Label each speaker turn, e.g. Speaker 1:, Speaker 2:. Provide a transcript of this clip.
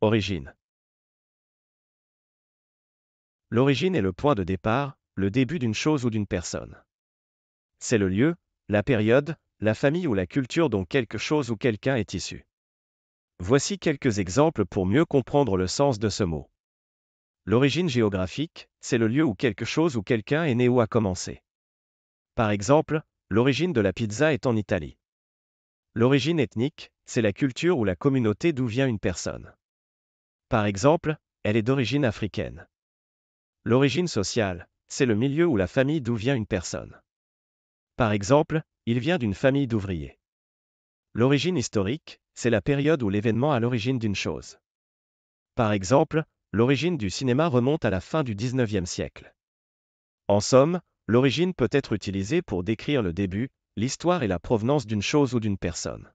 Speaker 1: Origine. L'origine
Speaker 2: est le point de départ, le début d'une chose ou d'une personne. C'est le lieu, la période, la famille ou la culture dont quelque chose ou quelqu'un est issu. Voici quelques exemples pour mieux comprendre le sens de ce mot. L'origine géographique, c'est le lieu où quelque chose ou quelqu'un est né ou a commencé. Par exemple, l'origine de la pizza est en Italie. L'origine ethnique, c'est la culture ou la communauté d'où vient une personne. Par exemple, elle est d'origine africaine. L'origine sociale, c'est le milieu ou la famille d'où vient une personne. Par exemple, il vient d'une famille d'ouvriers. L'origine historique, c'est la période où l'événement à l'origine d'une chose. Par exemple, l'origine du cinéma remonte à la fin du 19e siècle. En somme, l'origine peut être utilisée pour décrire le début, l'histoire et la provenance d'une chose ou d'une personne.